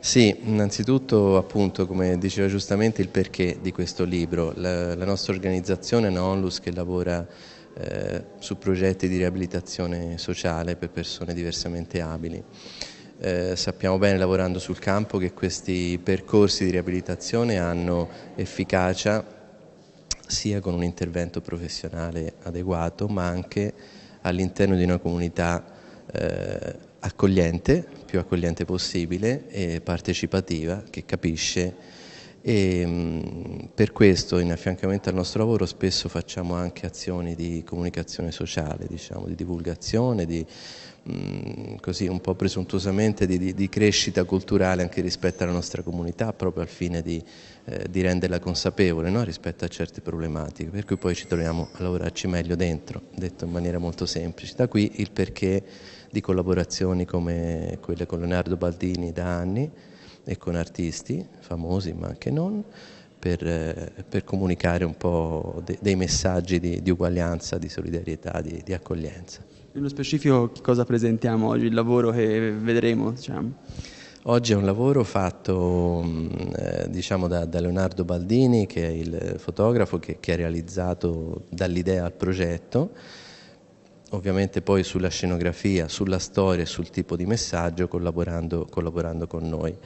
Sì, innanzitutto appunto come diceva giustamente il perché di questo libro, la, la nostra organizzazione è una onlus che lavora eh, su progetti di riabilitazione sociale per persone diversamente abili. Eh, sappiamo bene lavorando sul campo che questi percorsi di riabilitazione hanno efficacia sia con un intervento professionale adeguato ma anche all'interno di una comunità eh, accogliente più accogliente possibile e partecipativa, che capisce e per questo in affiancamento al nostro lavoro spesso facciamo anche azioni di comunicazione sociale, diciamo, di divulgazione, di, mh, così un po' presuntuosamente di, di, di, crescita culturale anche rispetto alla nostra comunità, proprio al fine di, eh, renderla consapevole no? rispetto a certe problematiche, per cui poi ci troviamo a lavorarci meglio dentro, detto in maniera molto semplice. Da qui il perché di collaborazioni come quelle con Leonardo Baldini da anni e con artisti famosi ma anche non, per, eh, per comunicare un po' de, dei messaggi di, di, uguaglianza, di solidarietà, di, di accoglienza. Nello specifico cosa presentiamo oggi, il lavoro che vedremo? Diciamo. Oggi è un lavoro fatto mm, eh, diciamo da, da, Leonardo Baldini che è il fotografo che, che ha realizzato dall'idea al progetto ovviamente poi sulla scenografia, sulla storia e sul tipo di messaggio collaborando, collaborando con noi.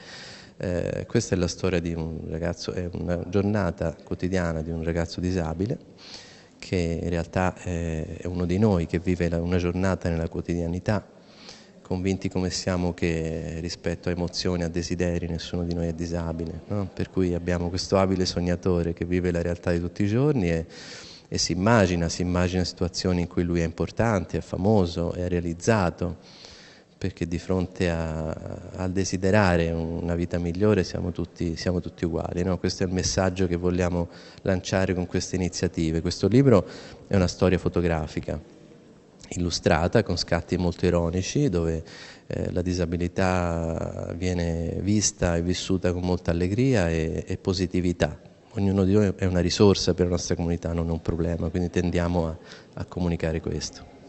Eh, questa è la storia di un ragazzo, è una giornata quotidiana di un ragazzo disabile che in realtà è, uno di noi che vive una giornata nella quotidianità, convinti come siamo che rispetto a emozioni, a desideri, nessuno di noi è disabile, no? per cui abbiamo questo abile sognatore che vive la realtà di tutti i giorni e e si immagina, si immagina situazioni in cui lui è importante, è famoso, è realizzato, perché di fronte al desiderare una vita migliore siamo tutti, siamo tutti uguali. No? Questo è il messaggio che vogliamo lanciare con queste iniziative. Questo libro è una storia fotografica, illustrata con scatti molto ironici, dove eh, la disabilità viene vista e vissuta con molta allegria e, e positività ognuno di noi è una risorsa per la nostra comunità, non un problema, quindi tendiamo a, a comunicare questo.